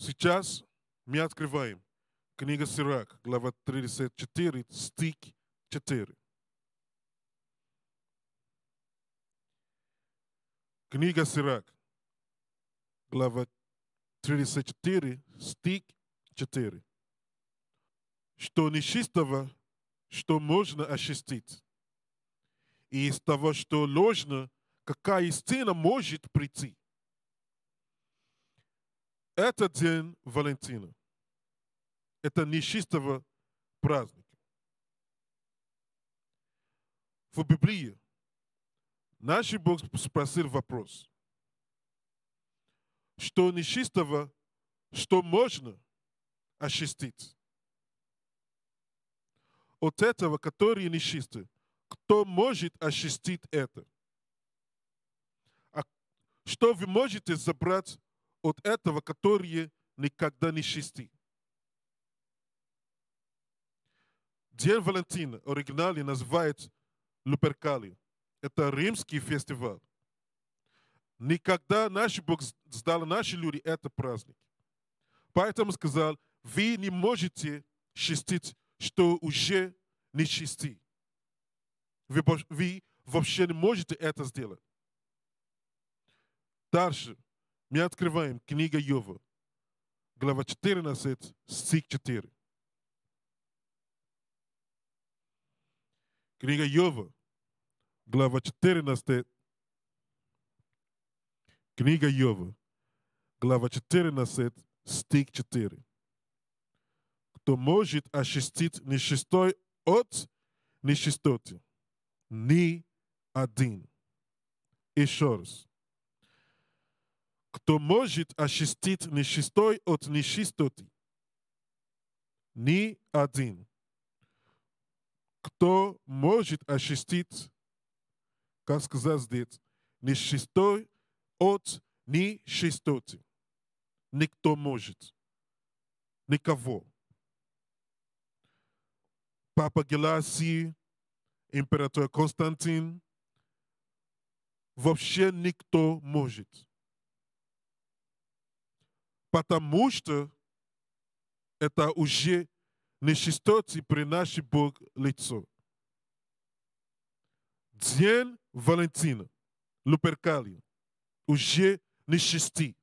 Сейчас мы открываем книга Сирак, глава 34, стих 4. Книга Сирак, глава 34, стих 4. Что нечистого, что можно очистить, и из того, что ложно, какая истина может прийти. Это день Валентина. Это нечистого праздника. В Библии наш Бог спросил вопрос. Что нечистого, что можно очистить? От этого, которые нечисты, кто может очистить это? А что вы можете забрать от этого, которые никогда не чисты. День Валентина оригинально оригинале называют Луперкали. Это римский фестиваль. Никогда наш Бог сдал наши люди этот праздник. Поэтому сказал, вы не можете чистить, что уже не чисты. Вы, вы вообще не можете это сделать. Дальше. Мы открываем книга Йова, глава 14, стих 4. Книга Йова, глава 14, книга Йова, глава 14, стих 4. Кто может ощутить нечистой от нечистоты? Ни один. Еще раз. Кто может очистити нечистою от нечистоти? Ни один. Кто может очистить, как сказать здесь, нечистой от нечистоты? Никто может. Никого. Папа Геласий, император Константин, вообще никто может потому что это уже нечистоты при нашей Бог лицо. День Валентина, Луперкалия, уже нечисти.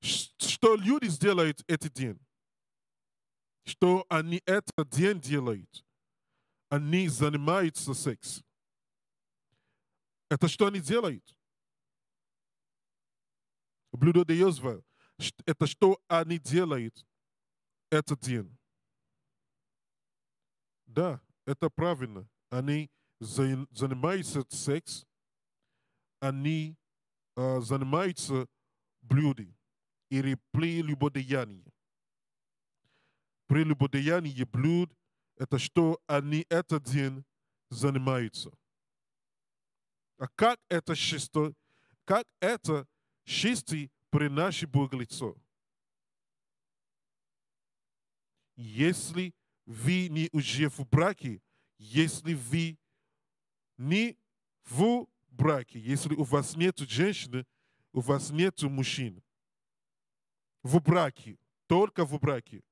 Что люди сделают этот день? Что они этот день делают? Они занимаются сексом. Это что они делают? Блюдо де Йозвелл это что они делают этот день. Да, это правильно. Они занимаются секс, они э, занимаются блюдом или прелюбодеянием. Прелюбодеяние блюд – это что они этот день занимаются. А как это чисто, как это чистый при наше Боглицо. Если вы не уже в браке, если вы не в браке, если у вас нет женщины, у вас нет мужчин. В браке, только в браке.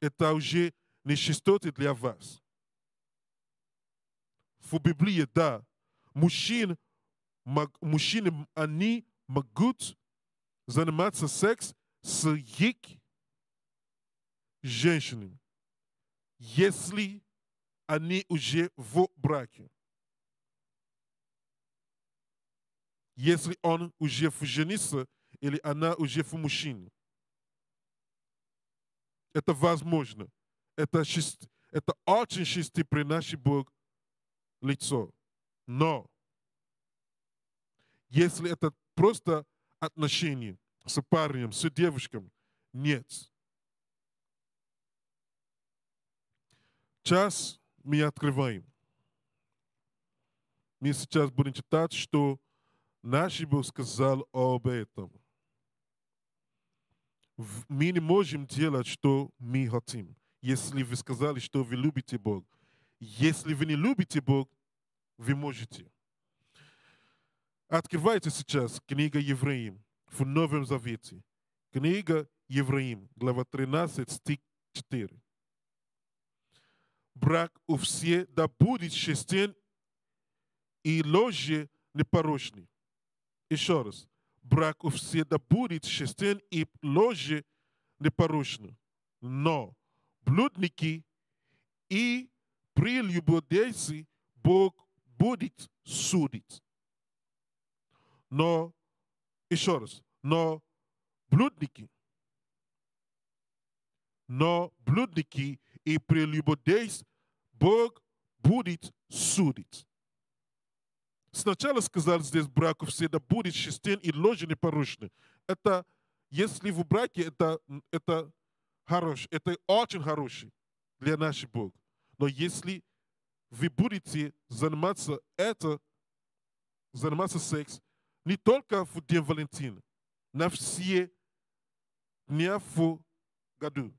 Это уже нечистоты для вас. В Библии, да, мужчин мужчины, они могут заниматься секс с их женщинами, если они уже в браке. Если он уже в жениться или она уже в мужчине. Это возможно. Это, шест... это очень чистый при нашей Бог лицо. Но если это просто отношения с парнем, с девушкой. Нет. Сейчас мы открываем. Мы сейчас будем читать, что наш Бог сказал об этом. Мы не можем делать, что мы хотим. Если вы сказали, что вы любите Бога. Если вы не любите Бога, вы можете. Открывайте сейчас книга Евреям в Новом Завете. Книга Евреям, глава 13, стих 4. Брак у всех да будет честен и ложе непорочный. Еще раз. Брак у всех да будет честен и ложе непорочный. Но блудники и прелюбодейцы Бог будет судить но, еще раз, но блудники, но блудники и прелюбодейц Бог будет судить. Сначала сказал здесь браку всегда будет честен и ложен и порочный. Это, если в браке, это, это хорош, это очень хороший для нашего Бога. Но если вы будете заниматься это, заниматься секс, не только в День Валентина, на все дня в году.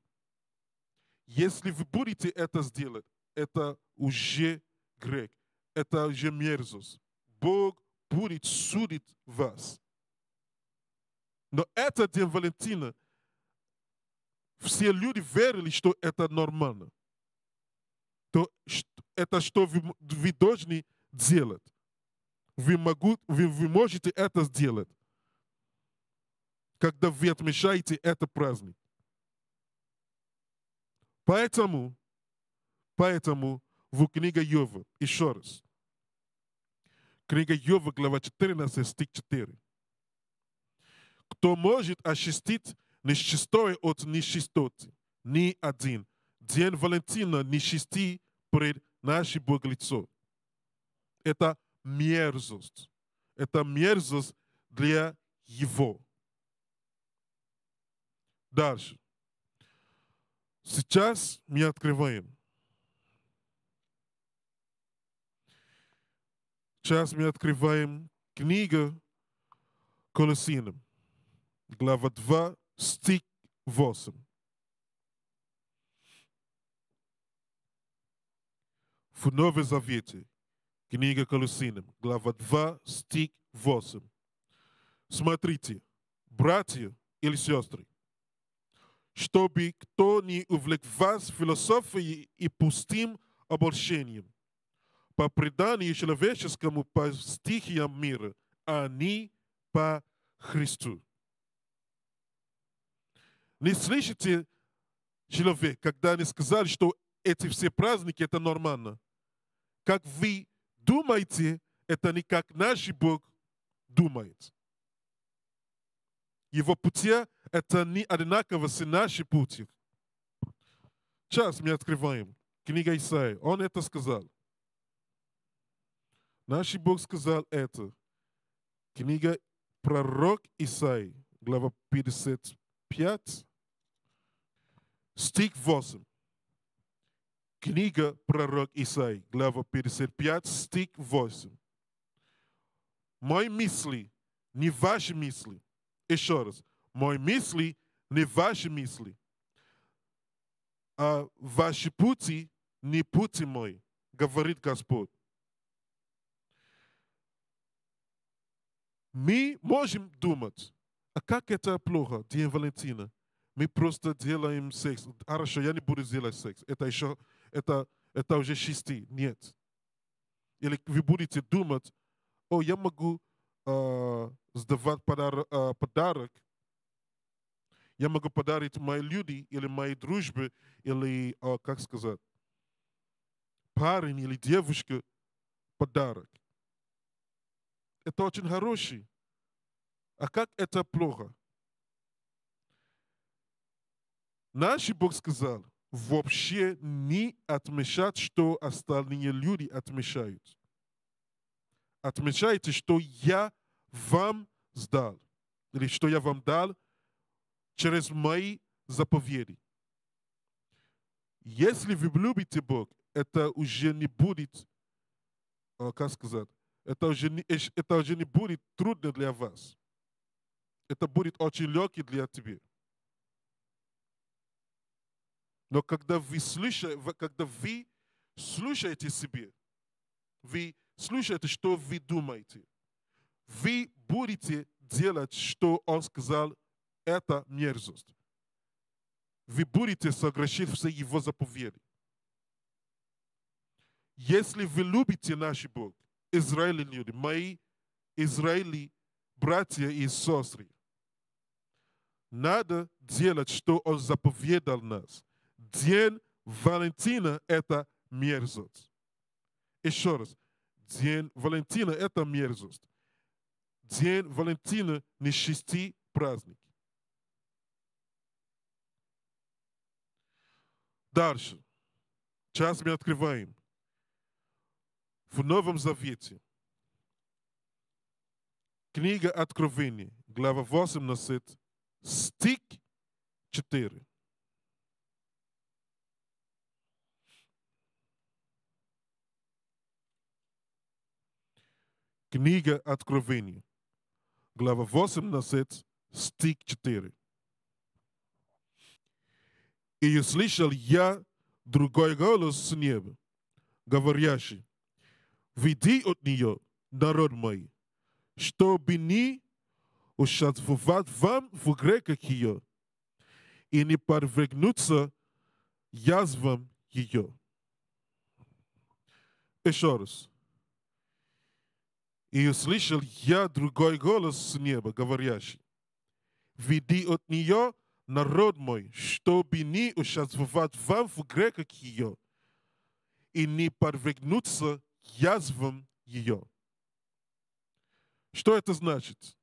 Если вы будете это сделать, это уже грех, это уже мерзость. Бог будет судить вас. Но это День Валентина, все люди верили, что это нормально. То, это что вы, вы должны делать вы, могут, вы, вы можете это сделать, когда вы отмечаете этот праздник. Поэтому, поэтому в книге Йова, еще раз, книга Йова, глава 14, стих 4. Кто может очистить нечистое от нечистоты? Ни один. День Валентина нечисти пред нашим Бог лицо. Это мерзость. Это мерзость для его. Дальше. Сейчас мы открываем. Сейчас мы открываем книгу Колосинам, глава 2, стих 8. В Новом Завете Книга Колесиным, глава 2, стих 8. Смотрите, братья или сестры, чтобы кто не увлек вас философией и пустым обольщением, по преданию человеческому, по стихиям мира, а не по Христу. Не слышите человек, когда они сказали, что эти все праздники – это нормально. Как вы думайте, это не как наш Бог думает. Его пути – это не одинаково с нашими пути. Сейчас мы открываем книга Исаи. Он это сказал. Наш Бог сказал это. Книга пророк Исаи, глава 55, стих 8. Книга пророк Исаи, глава 55, стих 8. Мои мысли, не ваши мысли. Еще раз. Мои мысли, не ваши мысли. А ваши пути, не пути мои, говорит Господь. Мы можем думать, а как это плохо, День Валентина? Мы просто делаем секс. Хорошо, я не буду делать секс. Это еще это, это уже чистый. Нет. Или вы будете думать, о, я могу э, сдавать подар, э, а, подарок, я могу подарить мои люди или мои дружбы или, э, как сказать, парень или девушка подарок. Это очень хороший. А как это плохо? Наш Бог сказал, вообще не отмечать, что остальные люди отмечают. Отмечайте, что я вам сдал, или что я вам дал через мои заповеди. Если вы любите Бог, это уже не будет, э, как сказать, это уже не, э, это уже не будет трудно для вас. Это будет очень легко для тебя. Но когда вы слушаете, когда вы слушаете себе, вы слушаете, что вы думаете, вы будете делать, что он сказал, это мерзость. Вы будете согрешить все его заповеди. Если вы любите наш Бог, Израиль люди, мои Израили, братья и сестры, надо делать, что Он заповедал нас. День Валентина – это мерзость. Еще раз. День Валентина – это мерзость. День Валентина – не шести праздник. Дальше. Сейчас мы открываем. В Новом Завете. Книга Откровения, глава 18, стих 4. Книга Откровения, глава 18, стих 4. «И услышал я другой голос с неба, говорящий, «Веди от нее, народ мой, чтобы не ушатвовать вам в греках ее, и не подвергнуться язвам ее». Еще раз. И услышал я другой голос с неба, говорящий, «Веди от нее народ мой, чтобы не участвовать вам в греках ее, и не подвергнуться язвам ее». Что это значит?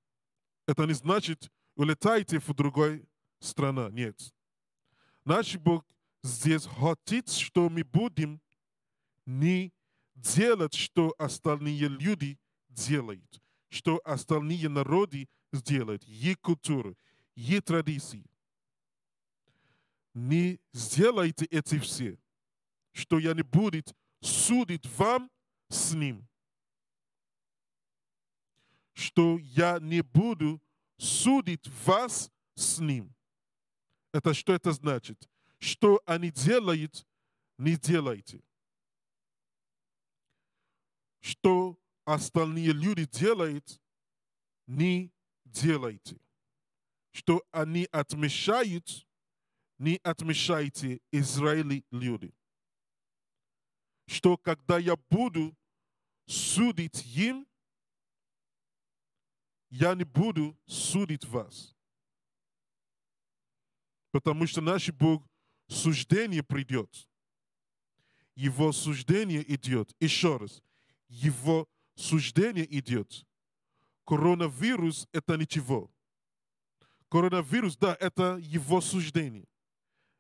Это не значит, улетайте в другой страну. Нет. Наш Бог здесь хочет, что мы будем не делать, что остальные люди – делают, что остальные народы сделают, их культуру, их традиции. Не сделайте эти все, что я не буду судить вам с ним. Что я не буду судить вас с ним. Это что это значит? Что они делают, не делайте. Что остальные люди делают, не делайте. Что они отмечают, не отмечайте Израиле люди. Что когда я буду судить им, я не буду судить вас. Потому что наш Бог суждение придет. Его суждение идет. Еще раз. Его суждение идет. Коронавирус – это ничего. Коронавирус, да, это его суждение.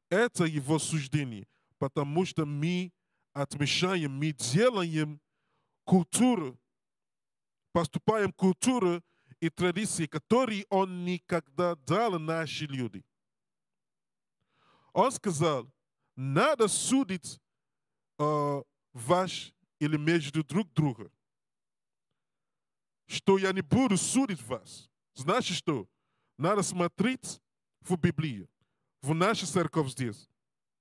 Это его суждение, потому что мы отмечаем, мы делаем культуру, поступаем культуру и традиции, которые он никогда дал наши люди. Он сказал, надо судить э, ваш или между друг друга что я не буду судить вас. Значит, что надо смотреть в Библию, в нашу церковь здесь.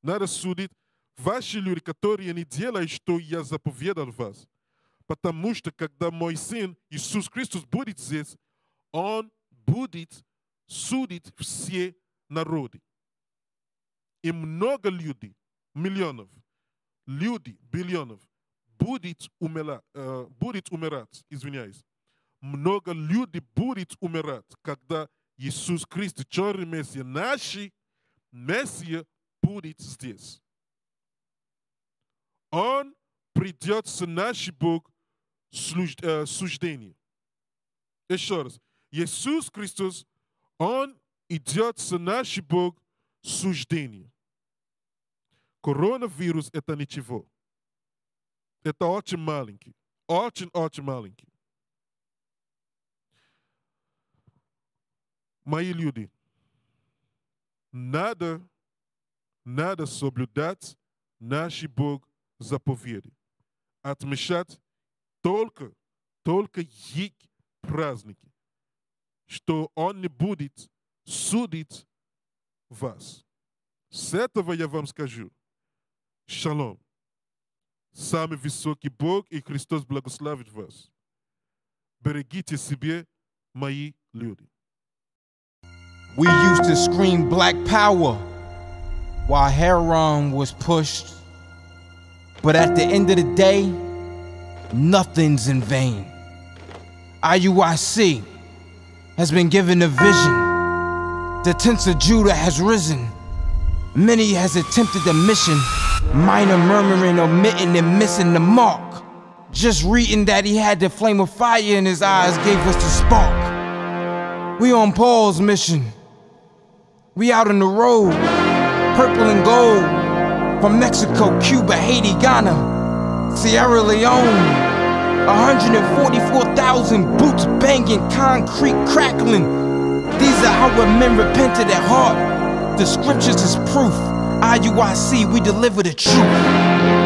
Надо судить ваши люди, которые не делают, что я заповедал вас. Потому что, когда мой Сын Иисус Христос будет здесь, Он будет судить все народы. И много людей, миллионов, людей, миллионов будет, умела, э, будет умирать, извиняюсь, много людей будет умирать, когда Иисус Христос, черный Мессия, наши Мессия будет здесь. Он придет с нашей Бог э, суждение. Еще раз. Иисус Христос, Он идет с нашей Бог суждение. Коронавирус – это ничего. Это очень маленький. Очень-очень маленький. мои люди, надо, надо соблюдать наши Бог заповеди, отмечать только, только их праздники, что Он не будет судить вас. С этого я вам скажу. Шалом. Самый высокий Бог и Христос благословит вас. Берегите себе, мои люди. We used to scream black power while heroin was pushed. But at the end of the day, nothing's in vain. IUIC has been given a vision. The tents of Judah has risen. Many has attempted the mission, minor murmuring, omitting, and missing the mark. Just reading that he had the flame of fire in his eyes gave us the spark. We on Paul's mission. We out on the road, purple and gold. From Mexico, Cuba, Haiti, Ghana, Sierra Leone. 144,000 boots banging, concrete crackling. These are how our men repented at heart. The scriptures is proof. IUIC, we deliver the truth.